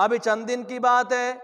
अभी चंद दिन की बात है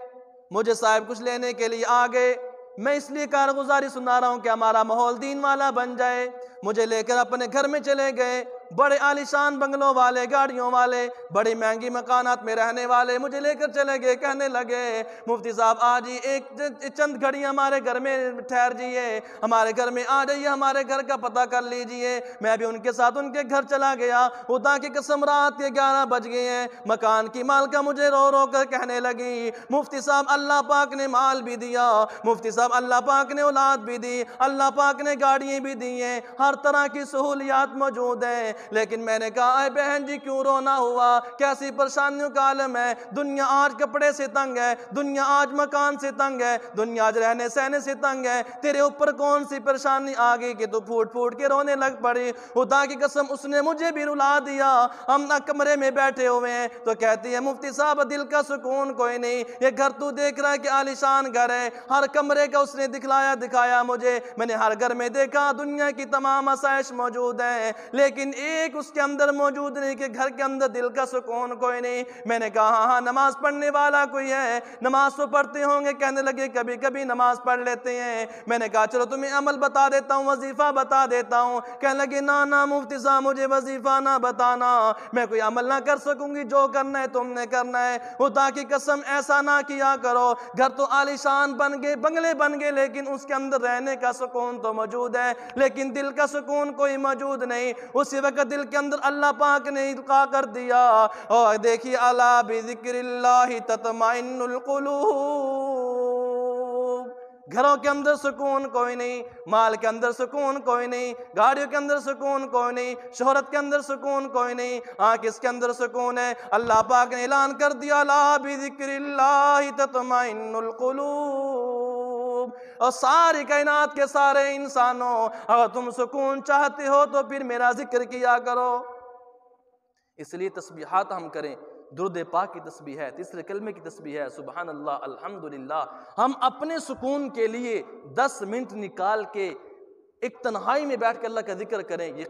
मुझे साहब कुछ लेने के लिए आ गए मैं इसलिए कारगुजारी सुना रहा हूँ कि हमारा माहौल दीन वाला बन जाए मुझे लेकर अपने घर में चले गए बड़े आलिशान बंगलों वाले गाड़ियों वाले बड़ी महंगी मकानात में रहने वाले मुझे लेकर चले गए कहने लगे मुफ्ती साहब आज ही एक चंद घड़ी हमारे घर में ठहर जाइए हमारे घर में आ जाइए हमारे घर का पता कर लीजिए मैं भी उनके साथ उनके घर चला गया उदा की कसम रात के ग्यारह बज गए हैं मकान की मालका मुझे रो रो कर कहने लगी मुफ्ती साहब अल्लाह पाक ने माल भी दिया मुफ्ती साहब अल्लाह पाक ने औलाद भी दी अल्लाह पाक ने गाड़ियाँ भी दी हैं हर तरह की सहूलियात मौजूद हैं लेकिन मैंने कहा आए बहन जी क्यों रोना हुआ कैसी परेशानियों का आलम है दुनिया आज कपड़े से तंग है दुनिया आज मकान से तंग है दुनिया आज रहने सहने से तंग है तेरे ऊपर कौन सी परेशानी आ गई कि तू फूट फूट के रोने लग पड़ी खुदा की कसम उसने मुझे भी रुला दिया हम ना कमरे में बैठे हुए हैं तो कहती है मुफ्ती साहब दिल का सुकून कोई नहीं ये घर तू देख रहा है कि आलिशान घर है हर कमरे का उसने दिखलाया दिखाया मुझे मैंने हर घर में देखा दुनिया की तमाम आसाइश मौजूद है लेकिन एक उसके अंदर मौजूद नहीं कि घर के अंदर दिल का सुकून कोई नहीं मैंने कहा हाँ हाँ नमाज पढ़ने वाला कोई है नमाज तो पढ़ते होंगे कहने लगे कभी कभी नमाज पढ़ लेते हैं मैंने कहा चलो तुम्हें अमल बता देता हूँ वजीफ़ा बता देता हूँ कहने लगे ना ना मुफ्ती साहब मुझे वजीफ़ा ना बताना मैं कोई अमल ना कर सकूंगी जो करना है तुमने करना है खुदा की कसम ऐसा ना किया करो घर तो आलिशान बन गए बंगले बन गए लेकिन उसके अंदर रहने का सुकून तो मौजूद है लेकिन दिल का सुकून कोई मौजूद नहीं उसी वक्त का दिल के अंदर अल्लाह पाक ने इका कर दिया और देखिए अला बिक्र घरों के अंदर सुकून कोई नहीं माल के अंदर सुकून कोई नहीं गाड़ियों के अंदर सुकून कोई नहीं शोहरत के अंदर सुकून कोई नहीं हाँ किसके अंदर सुकून है अल्लाह पाक ने ऐलान कर दिया ला बिक्र तत्माइनकलूब लोग और सारी कायनात के सारे इंसानों अगर तुम सुकून चाहते हो तो फिर मेरा जिक्र किया करो इसलिए तस्बीहात हम करें दुरुद पाक की तस्बीह है तीसरे कलमे की तस्बीह है सुबहान अल्लाह अल्हम्दुलिल्लाह हम अपने सुकून के लिए दस मिनट निकाल के एक तन्हाई में बैठ कर अल्लाह का जिक्र करें ये